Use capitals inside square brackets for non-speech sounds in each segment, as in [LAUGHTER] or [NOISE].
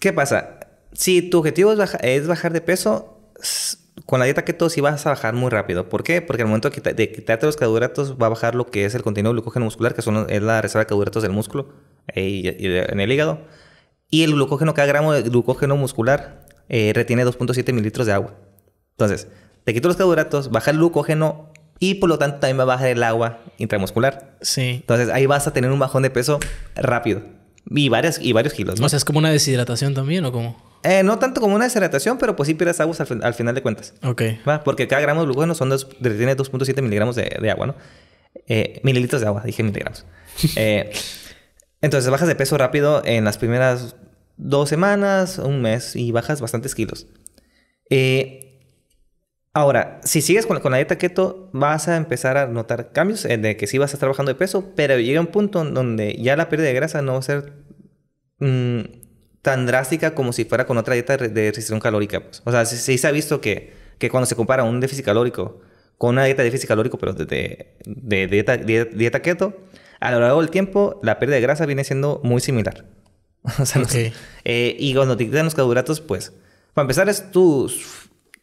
¿Qué pasa? Si tu objetivo es, bajar de peso, con la dieta keto sí vas a bajar muy rápido. ¿Por qué? Porque al momento de, quitarte los carbohidratos va a bajar lo que es el contenido de glucógeno muscular, que son, es la reserva de carbohidratos del músculo y, en el hígado. Y el glucógeno, cada gramo de glucógeno muscular eh, retiene 2.7 mililitros de agua. Entonces, te quito los carbohidratos, baja el glucógeno y por lo tanto también va a bajar el agua intramuscular. Sí. Entonces ahí vas a tener un bajón de peso rápido. Y, y varios kilos. ¿no? O sea, es como una deshidratación también, ¿o cómo? Eh, no tanto como una deshidratación, pero pues sí pierdes agua al, final de cuentas. Ok. ¿Va? Porque cada gramo de glucógeno son dos, tiene 2.7 miligramos de, de, agua, ¿no? Eh, mililitros de agua, dije miligramos. [LAUGHS] Eh, entonces bajas de peso rápido en las primeras dos semanas, un mes, y bajas bastantes kilos. Eh, Ahora, si sigues con, la dieta keto, vas a empezar a notar cambios de que sí vas a estar bajando de peso, pero llega un punto donde ya la pérdida de grasa no va a ser mm, tan drástica como si fuera con otra dieta de restricción calórica. Pues. O sea, sí, se ha visto que, que cuando se compara un déficit calórico con una dieta de déficit calórico, pero de, dieta, keto, a lo largo del tiempo la pérdida de grasa viene siendo muy similar. [LAUGHS] o sea, eh, y cuando te quitan los carbohidratos, pues, para empezar es tu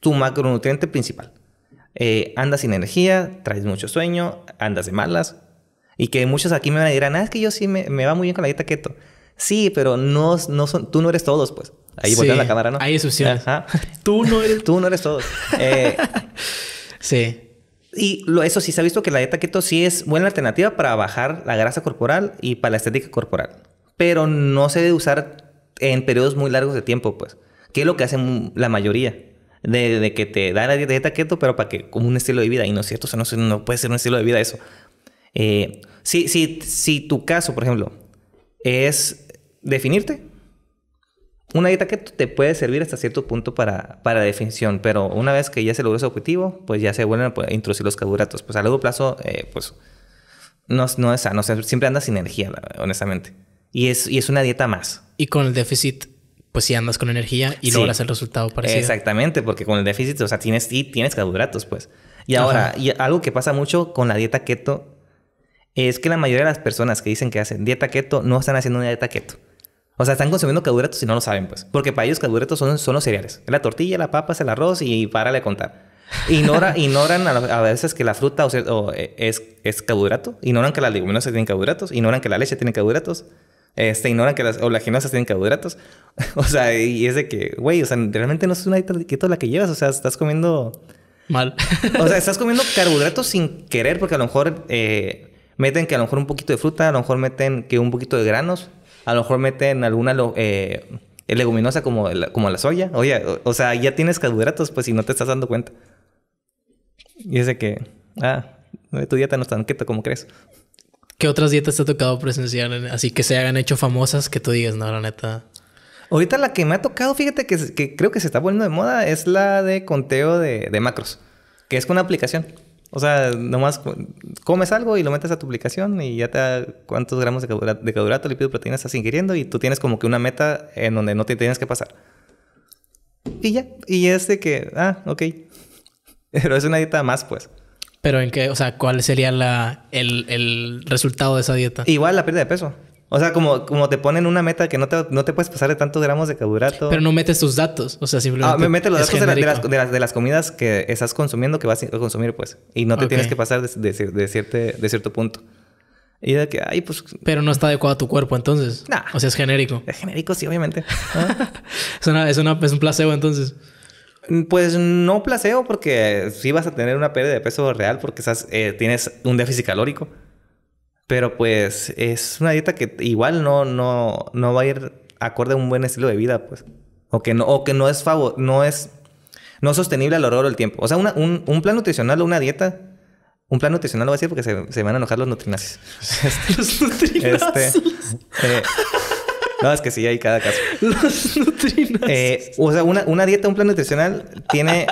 tu macronutriente principal. Eh, andas sin energía, traes mucho sueño, andas de malas. Y que muchos aquí me van a decir, ah, es que yo sí me, me, va muy bien con la dieta keto. Sí, pero no, no son, tú no eres todos, pues. Ahí sí, a la cámara, ¿no? Hay es [LAUGHS] Tú no eres... tú no eres todos. Eh, [LAUGHS] sí. Y lo, eso sí se ha visto que la dieta keto sí es buena alternativa para bajar la grasa corporal y para la estética corporal. Pero no se debe usar en periodos muy largos de tiempo, pues. Que es lo que hacen la mayoría de, que te da la dieta keto, pero para que como un estilo de vida. Y no es cierto, o sea, no, puede ser un estilo de vida eso. Eh, si, si, tu caso, por ejemplo, es definirte, una dieta keto te puede servir hasta cierto punto para, para definición, pero una vez que ya se logra ese objetivo, pues ya se vuelven a introducir los carbohidratos. Pues a largo plazo, eh, pues no, no es sano, siempre andas sin energía, honestamente. Y es, y es una dieta más. Y con el déficit pues si andas con energía y logras el resultado parecido. Exactamente, porque con el déficit, o sea, tienes, y tienes carbohidratos, pues. Y ahora, y algo que pasa mucho con la dieta keto es que la mayoría de las personas que dicen que hacen dieta keto no están haciendo una dieta keto. O sea, están consumiendo carbohidratos y no lo saben, pues. Porque para ellos carbohidratos son, son los cereales. La tortilla, la papa, el arroz y párale a contar. Ignora, [LAUGHS] ignoran a, veces que la fruta o es, es carbohidrato. Ignoran que las leguminosas tienen carbohidratos. Ignoran que la leche tiene carbohidratos. Este, ignoran que las oleaginosas tienen carbohidratos. [LAUGHS] o sea, y es de que, güey, o sea, realmente no es una dieta keto la que llevas. O sea, estás comiendo... Mal. [LAUGHS] o sea, estás comiendo [LAUGHS] carbohidratos sin querer porque a lo mejor eh, meten que a lo mejor un poquito de fruta, a lo mejor meten que un poquito de granos, a lo mejor meten alguna... Eh, leguminosa como la, como la soya. Oye, o, sea, ya tienes carbohidratos, pues, si no te estás dando cuenta. Y es de que, ah, tu dieta no es tan quieta como crees. ¿Qué otras dietas te ha tocado presenciar así que se hayan hecho famosas que tú digas, no, la neta? Ahorita la que me ha tocado, fíjate que, creo que se está volviendo de moda, es la de conteo de, macros, que es con una aplicación. O sea, nomás comes algo y lo metes a tu aplicación y ya te da cuántos gramos de carbohidrato, de lípido, proteína estás ingiriendo y tú tienes como que una meta en donde no te tienes que pasar. Y ya, y es de que, ah, ok. [LAUGHS] Pero es una dieta más, pues. Pero en qué, o sea, ¿cuál sería la, el, resultado de esa dieta? Igual la pérdida de peso. O sea, como, como te ponen una meta que no te, puedes pasar de tantos gramos de carbohidrato. Pero no metes tus datos. O sea, simplemente. Ah, me metes los datos de, las, comidas que estás consumiendo, que vas a consumir, pues. Y no te tienes que pasar de, de, cierto punto. Y de que, ay, pues. Pero no está adecuado a tu cuerpo, entonces. O sea, es genérico. Es genérico, sí, obviamente. [LAUGHS] es, una, es un placebo, entonces. Mm, pues no placeo porque sí vas a tener una pérdida de peso real porque estás, eh, tienes un déficit calórico. Pero pues es una dieta que igual no, no, no va a ir acorde a un buen estilo de vida, pues. O que no, o que no es favor, no es no sostenible a lo largo del tiempo. O sea, un, plan nutricional o una dieta. Un plan nutricional lo va a decir porque se, se van a enojar los nutrinazis. [LAUGHS] los nutrinazis. Este, eh, no, es que sí, hay cada caso. Los [LAUGHS] eh, o sea, una, una, dieta, un plan nutricional tiene.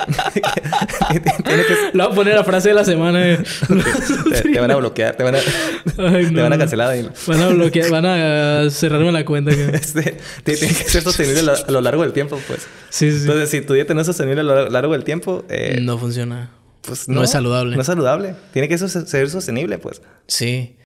[LAUGHS] tiene que... voy a poner a frase de la semana. Eh. [LAUGHS] Te, van a bloquear, te van a, te van a cancelar. Van a bloquear, van a cerrarme la cuenta. Este, tiene que ser sostenible a lo, largo del tiempo, pues. Sí, sí. Entonces, si tu dieta no es sostenible a lo largo del tiempo. Eh, no funciona. Pues no, no es saludable. No es saludable. Tiene que ser sostenible, pues. Sí.